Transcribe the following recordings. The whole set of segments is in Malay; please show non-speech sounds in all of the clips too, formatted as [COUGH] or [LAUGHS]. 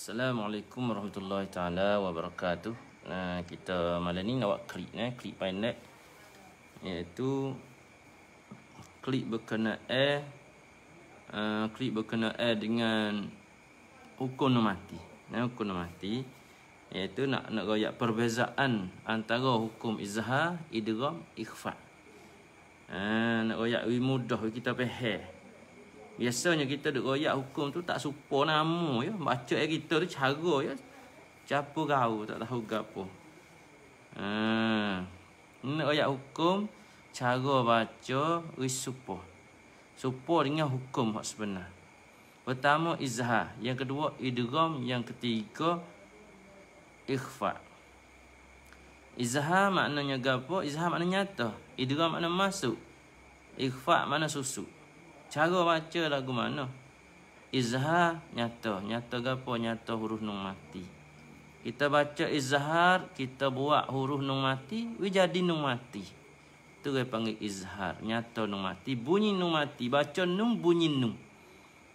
Assalamualaikum warahmatullahi taala wabarakatuh. Nah, kita malam ni nak klik eh, klik pendek iaitu klik berkenaan eh klik berkenaan eh dengan hukum mati. Nah, hukum mati iaitu nak nak royak perbezaan antara hukum izhar, idgham, ikhfa. Ah, nak royak lebih mudah kita faham. Biasanya kita duk royak hukum tu tak suka nama ya. Baca ayat kita tu cara ya. Capu gau tak tahu gapo. Ha. Nak royak hukum cara baca risupo. Supo dengan hukum hak sebenar. Pertama izhar, yang kedua idgham, yang ketiga ikhfa. Izhar maknanya gapo? Izhar maknanya nyata. Idgham makna masuk. Ikhfa makna susuk. Cara baca lagu mana? Izhar nyata. Nyata ke apa? Nyata huruf nung mati. Kita baca izhar, kita buat huruf nung mati, we jadi nun mati. Itu dia panggil izhar. Nyata nung mati. Bunyi nung mati. Baca nung bunyi nung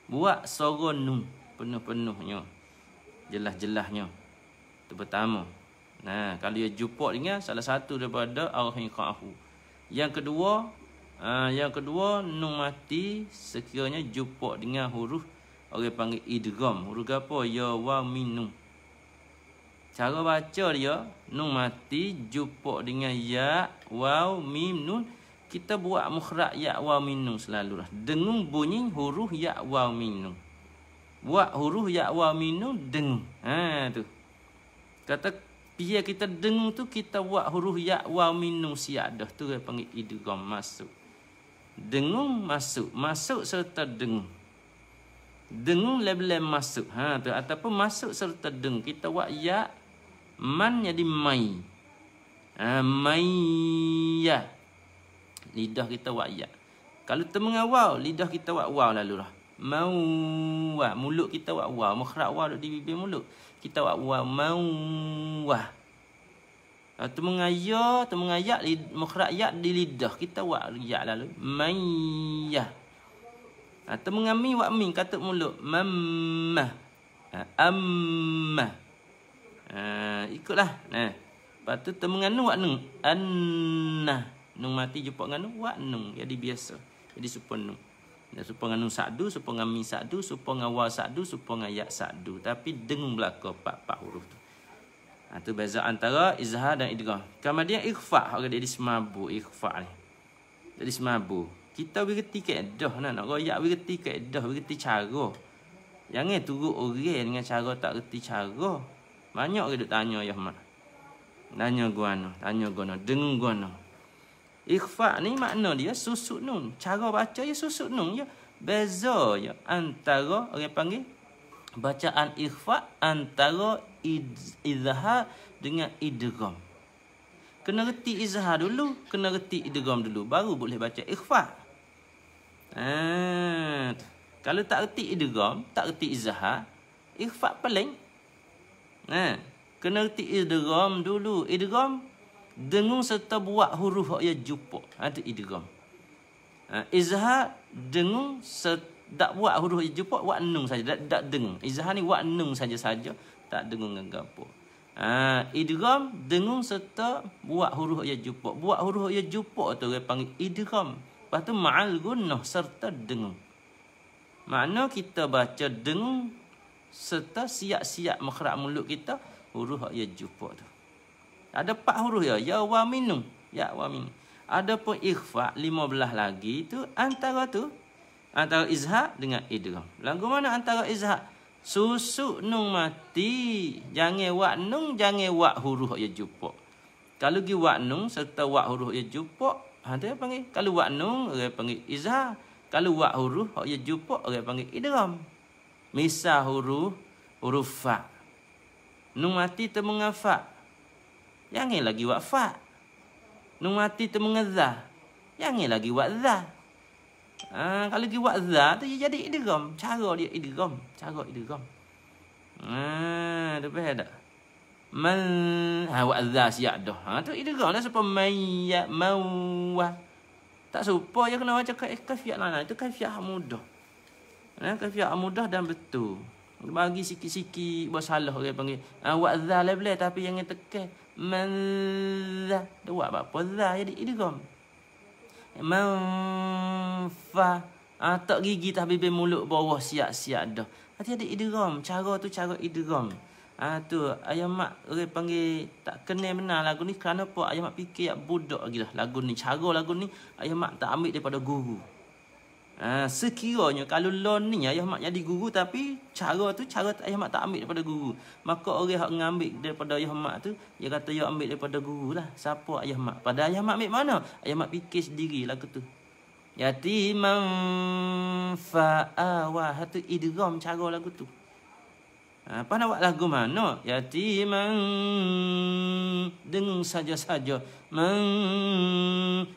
Buat soro nung Penuh-penuhnya. Jelas-jelasnya. Itu pertama. Nah, kalau dia jumpa dengan salah satu daripada Arhin Qa'ahu. Yang kedua, Ha, yang kedua, nun mati sekiranya jumpa dengan huruf orang panggil idgham. Huruf apa? Ya wa minum. Cara baca dia, nun mati jumpa dengan ya wa minum. Kita buat mukhrak ya wa minum selalu lah. Dengung bunyi huruf ya wa minum. Buat huruf ya wa minum deng. Ha tu. Kata biar kita dengung tu kita buat huruf ya wa minum siadah tu dia panggil idgham masuk. Dengung masuk. Masuk serta dengung. Dengung lebih-lebih masuk. Ha, tu. Ataupun masuk serta dengung Kita buat ya. Man jadi mai. Ha, mai ya. Lidah kita buat ya. Kalau termengah wow. Lidah kita buat wow lalu lah. Mau wah. Mulut kita buat wow. Mukhrak wow di bibir mulut. Kita buat wow. Mau wah. Atau ah, mengaya atau mengayak di mukhraq di lidah. Kita buat ya lalu. Mayah. Atau ah, mengami wa min katuk mulut. Mammah. Ah, ammah. Ha, ikutlah. Nah, Lepas tu temengan wa nung. Annah. Nung mati jumpa dengan Wa nung. Jadi biasa. Jadi supon nung. Supon dengan nung sa'du. Supon dengan sa'du. Supon dengan sa'du. Supon dengan sa'du. Tapi dengung belakang pak-pak huruf tu. Itu ha, beza antara izhar dan idgah. Kemudian ikhfa. Orang dia dismabu ikhfa ni. Jadi semabu. Kita bergerti keedah nak. Nak rakyat bergerti keedah. Bergerti cara. Jangan turut orang dengan cara tak gerti cara. Banyak orang tanya ya mak. Tanya gua no. Tanya gua no. Dengung gua no. Ikhfa ni makna dia susut nun. Cara baca dia susut nun. Ya. Beza ya. Antara orang panggil bacaan ikhfa antara izhar dengan idgham. Kena reti izhar dulu, kena reti idgham dulu baru boleh baca ikhfa. Ah. Kalau tak reti idgham, tak reti izhar, ikhfa paling. Ah. Kena reti idgham dulu. Idgham dengung serta buat huruf yang jumpa. Ada idgham. Ah, izhar dengung serta tak buat huruf hijau pun buat nung saja tak, tak dengung izhar ni buat nung saja saja tak dengung dengan gapo ha idgham dengung serta buat huruf ya jupo buat huruf ya jupo tu dia panggil idgham lepas tu ma'al gunnah serta dengung makna kita baca dengung serta siap-siap makhraj mulut kita huruf ya jupo tu ada empat huruf ya ya wa minum ya wa min ada pun ikhfa 15 lagi tu antara tu Antara izhak dengan idram. Lagu mana antara izhak? susu nung mati. Jangan wak nung, jangan wak huruf ya jumpa. Kalau gi wak nung serta wak huruf ya jumpa, hantar dia panggil. Kalau wak nung, dia panggil izhak. Kalau wak huruf, dia ya jumpa, dia panggil idram. Misal huruf, huruf fa. Nung mati termengah fa. Jangan lagi wak fa. Nung mati termengah zah. Jangan lagi wak zah. Ha, kalau dia buat zah tu dia jadi idgham. Cara dia idgham, cara idgham. Ha, tu faham tak? Man ha wa zah siap dah. Ha tu idgham lah ya, supaya mayya mawa. Tak serupa je kena baca ka eh, kafiat lana Itu kafiat mudah. Ha, kafiat mudah dan betul. Bagi sikit-sikit buat salah orang panggil. Ha wa zah boleh tapi yang tekan man zah. Dia buat apa? Zah jadi idgham. Manfa. Ha, tak gigi tak bibir mulut bawah siap-siap dah. Nanti ada idram. Cara tu cara idram. Ha, tu ayam mak orang panggil tak kena benar lagu ni kerana apa ayam mak fikir budak lagi lah lagu ni. Cara lagu ni ayam mak tak ambil daripada guru. Ha, sekiranya kalau loan ni ayah mak jadi guru tapi cara tu cara ayah mak tak ambil daripada guru. Maka orang yang ngambil daripada ayah mak tu, dia kata dia ambil daripada guru lah. Siapa ayah mak? Pada ayah mak ambil mana? Ayah mak fikir sendiri lah ke tu. Yatiman fa'awah. Hatu idram cara lagu tu. Ha, apa nak buat lagu mana? Yatiman Dengung saja-saja mang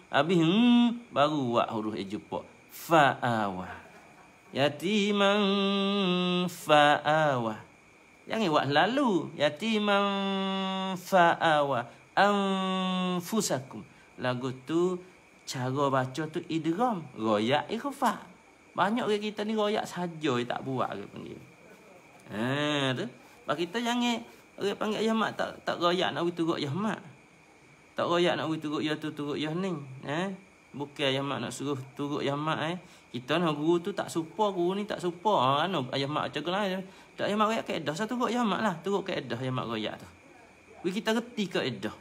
Abihim Baru buat huruf ejupok fa'awa. Yatiman fa'awah yang buat lalu. Yatiman fa'awa. Anfusakum. Lagu tu, cara baca tu idram. Royak ikhfa. Banyak orang kita ni royak saja tak buat ke panggil. Ha, tu. Bah kita jangan orang panggil ayah mak tak tak royak nak pergi turuk ayah mak. Tak royak nak pergi turuk ayah tu turuk ayah ni. Ha? Eh? Bukan ayah mak nak suruh turut ayah mak eh. Kita nak guru tu tak supa, guru ni tak supa. Ha, anu, ayah mak macam lah. Tak ayah mak rakyat ke edah. Satu buat ayah mak lah. Turut ke edah ayah mak rakyat tu. Bagi kita reti ke edah.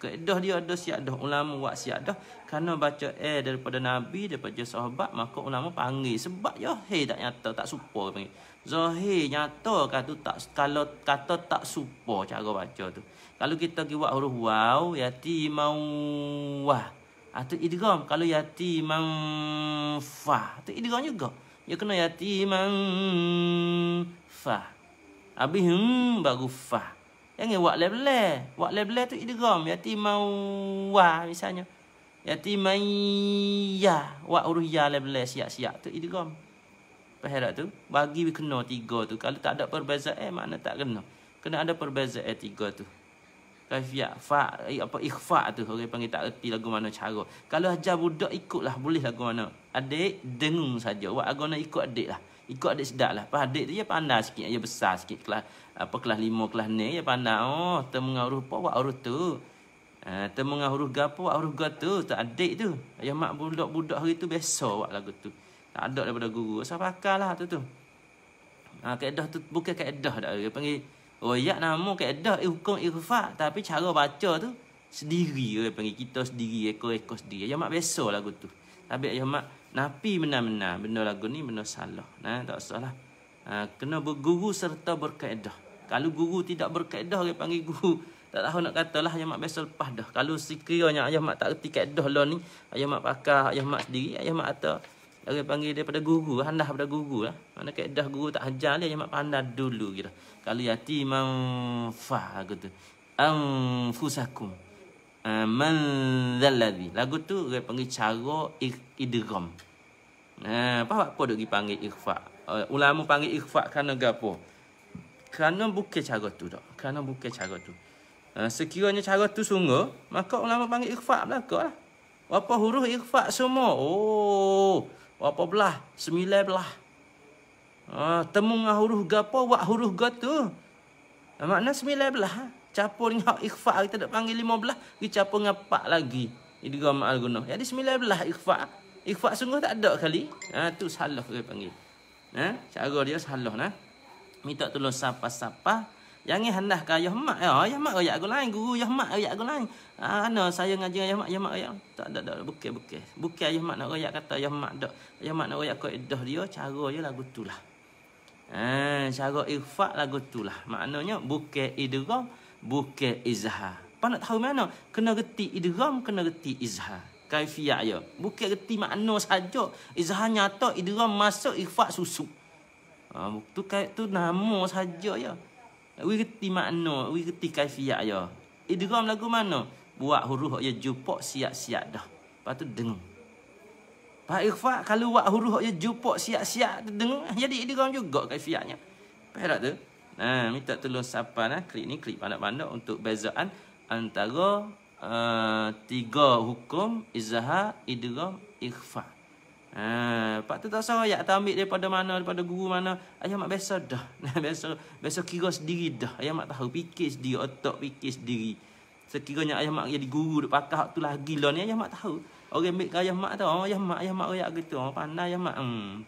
Ke edah dia ada siadah. Ulama buat dah. Kerana baca eh daripada Nabi, daripada sahabat. Maka ulama panggil. Sebab ya, hei tak nyata, tak supa. Panggil. Zahir nyata kata tak kalau kata tak supa cara baca tu. Kalau kita buat huruf waw, yati mau wah. Itu ah, ha, idgham kalau yatiman fa. tu idgham juga. Dia ya kena yatiman fa. Abihim baru fa. Yang buat lebele. Buat lebele tu idgham yatiman wa misalnya. Yatiman ya. Buat huruf ya lebele siap-siap tu idgham. Faham tu? Bagi kena tiga tu. Kalau tak ada perbezaan eh, makna tak kena. Kena ada perbezaan eh, tiga tu kafiat ya, fa eh, apa ikhfa tu orang okay, panggil tak reti lagu mana cara kalau ajar budak ikutlah boleh lagu mana adik dengung saja buat lagu ikut adik lah ikut adik sedak lah pas adik tu dia ya, pandai sikit dia ya, besar sikit kelas apa kelas 5 kelas 6 dia pandai oh termengaruh apa buat urut tu Ha, uh, termengaruh gapo buat urut gatu tu adik tu ayah mak budak-budak hari tu biasa buat lagu tu tak ada daripada guru asal pakarlah tu tu ha, kaedah tu bukan kaedah dah dia panggil royak nama keadaan eh, hukum irfa tapi cara baca tu sendiri dia panggil kita sendiri ekor-ekor sendiri ayah mak biasa lagu tu tapi ya mak napi benar-benar benda lagu ni benda salah nah tak salah ha, kena berguru serta berkaedah kalau guru tidak berkaedah dia panggil guru tak tahu nak katalah ya mak biasa lepas dah kalau sekiranya ayah mak tak reti kaedah lah ni ayah mak pakar ayah mak sendiri ayah mak atau Orang panggil daripada guru, handah daripada guru lah. Mana kaedah guru tak hajar dia, jemak pandai dulu gitu. Kalau yati manfah, lagu tu. Anfusakum. Uh, man zalladhi. Lagu tu orang panggil cara idram. Ah, apa uh, Kau dia panggil ikhfa? Uh, ah, ulama panggil ikhfa kerana apa? Kerana bukan cara tu tak. Kerana bukan cara tu. sekiranya cara tu sungguh, maka ulama panggil ikhfa belakang lah. Apa huruf ikhfa semua? Oh, berapa belah? Sembilan belah. Ha, ah, temu dengan huruf gapo, buat huruf ga tu. Ha, makna sembilan belah. Capur dengan ikhfa, kita nak panggil lima belah. Kita capur dengan empat lagi. Ini gama al-gunah. Jadi sembilan belah ikhfa. Ikhfa sungguh tak ada kali. Ha, tu salah kita panggil. Ha? Cara dia salah. Nah. Minta tolong sapa-sapa. Jangan handah ke ayah mak. Ya, ayah mak ayat aku lain. Guru ayah mak ayat aku lain. Ah, no, saya ngajar ayah mak. Ayah mak ayat. Tak, tak, tak. Bukit, bukit. Bukit ayah mak nak ayat kata ayah mak tak. Ayah mak nak ayat kau edah dia. Cara dia lagu tu lah. Eh, ah, cara irfak lagu tu lah. Maknanya, bukit idram, bukit izhar. Apa nak tahu mana? Kena reti idram, kena reti izhar. Kaifiyah ya. Bukit reti makna saja. Izhar nyata, idram masuk, irfak susuk. Ah, tu, tu nama saja ya. We reti makna, we reti kaifiat ya. Eh, idgham lagu mana? Buat huruf ya jumpa siap-siap dah. Lepas tu deng. Pak Irfa kalau buat huruf ya jumpa siap-siap deng, eh, jadi idgham juga kaifiatnya. Perak tu. Nah, minta tolong siapa nah eh, klik ni klik pandak-pandak untuk bezaan antara uh, tiga hukum izhar, idgham, ikhfa'. Ha, pak tu tak sah ayat tu ambil daripada mana daripada guru mana. Ayah mak biasa dah. [LAUGHS] biasa biasa kira sendiri dah. Ayah mak tahu fikir sendiri otak fikir sendiri. Sekiranya ayah mak jadi guru dekat pakah tu lah gila ni ayah mak tahu. Orang ambil ayah mak tahu, oh, ayah mak ayah mak royak gitu. Oh, pandai ayah mak. Hmm.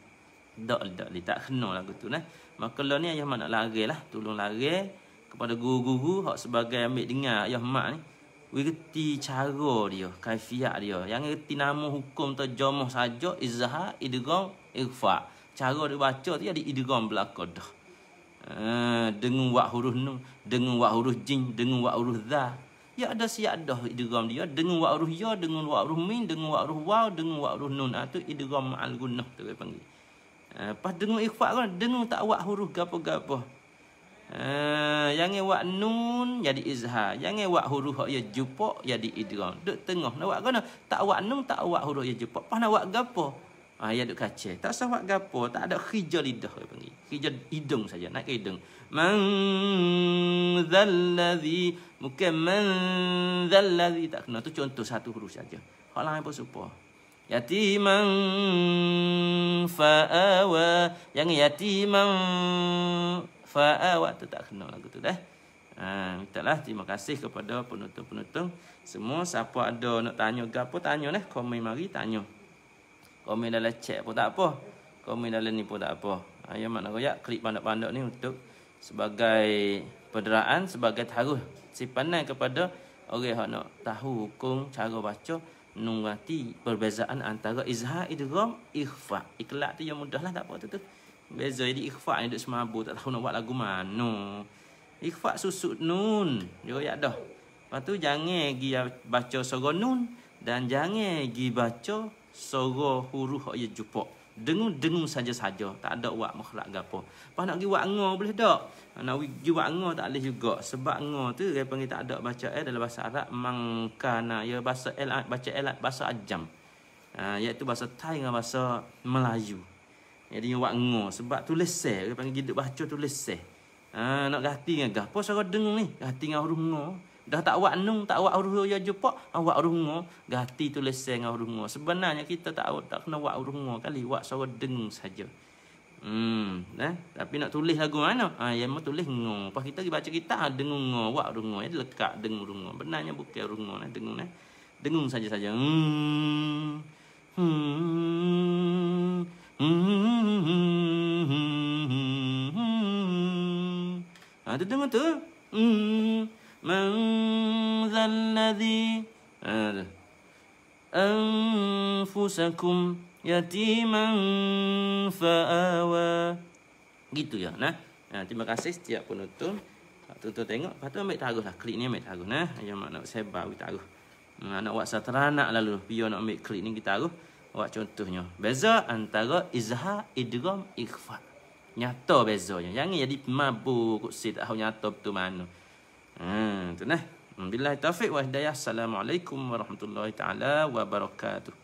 Dak dak tak kena lah gitu nah. Maka lah ni ayah mak nak larilah, tolong lari kepada guru-guru hak sebagai ambil dengar ayah mak ni. Wirti cara dia Kaifiyat dia Yang erti nama hukum tu Jomoh saja Izzahar Idgong Irfa Cara dia baca tu Jadi idgong belakang dah uh, Dengan wak huruf nu Dengan wak huruf jin Dengan wak huruf za Ya ada siap dah idgong dia Dengan wak huruf ya Dengan wak huruf min Dengan wak huruf waw Dengan wak huruf nun Itu ah, ha, idgong ma'al gunah Tu dia panggil uh, Pas dengan ikfa kan Dengan tak wak huruf gapo-gapo jangan eh, buat nun jadi izhar. Jangan buat huruf ya jumpa jadi idgham. Duk tengah nak buat kena. Tak wak nun tak wak huruf ya jumpa. Pas nak buat gapo? Ha ya duk kacau. Tak usah buat gapo, tak ada khijal lidah dia panggil. Khijal hidung saja, nak ke hidung. Man zallazi bukan man zallazi tak kena tu contoh satu huruf saja. Hak lain pun serupa. Yatiman fa'awa. Yang yatiman fa'a waktu tak kena lagu tu dah. Ha, minta lah. Terima kasih kepada penonton-penonton. Semua siapa ada nak tanya ke tanya lah. Komen mari, tanya. Komen dalam chat pun tak apa. Komen dalam ni pun tak apa. Ha, yang mana kaya, klik pandak-pandak ni untuk sebagai penderaan, sebagai taruh. Sipanan kepada orang yang nak tahu hukum cara baca nungati perbezaan antara izhar idgham ikhfa ikhlas tu yang mudahlah tak apa tu tu Beza jadi ikhfa ni duk semabu tak tahu nak buat lagu mana. Ikhfa susut nun. Yo ya dah. Lepas tu jangan gi baca suara nun dan jangan gi baca suara huruf hak ya jupok. Dengung dengung saja-saja. Tak ada buat makhluk gapo. Pas nak gi buat ngo boleh tak? Nak gi buat ngo tak boleh juga. Sebab ngo tu dia panggil tak ada baca eh dalam bahasa Arab mangkana ya bahasa el baca el bahasa ajam. Ah iaitu bahasa Thai dengan bahasa Melayu. Jadinya awak ngor sebab tu leseh ke panggil gidup baca tu leseh. Ha nak ganti dengan gapo suara deng ni? Ganti dengan huruf ngor. Dah tak awak nung, tak awak huruf ya jumpa, awak ah, huruf ngor, ganti tu leseh dengan huruf ngor. Sebenarnya kita tak awak tak kena awak huruf ngor kali, awak suara deng saja. Hmm, eh? tapi nak tulis lagu mana? Ha, yang mau tulis ngor. Pas kita pergi baca kita, ah, dengung ngor, awak huruf ngor. Jadi lekat dengung huruf ngor. Benarnya bukan huruf ngor, eh? dengung. Eh? Dengung saja-saja. Hmm. Hmm. Ada dengar tu? Hmm. Man zalladhi ah, Ada Anfusakum yatiman fa'awa Gitu ya, nah Nah, terima kasih setiap penonton. Tonton tengok. Lepas tu ambil taruh lah. Klik ni ambil taruh. Nah. Ayah mak nak sebar. Kita taruh. Nah, hmm, nak buat satra nak lalu. Biar nak ambil klik ni kita taruh. Awak contohnya. Beza antara izha, idram, ikhfa. Nyata bezanya. Jangan jadi mabuk kursi tak tahu nyata betul mana. Hmm, ha, tu nah. Bila taufiq wa hidayah. Assalamualaikum warahmatullahi taala wabarakatuh.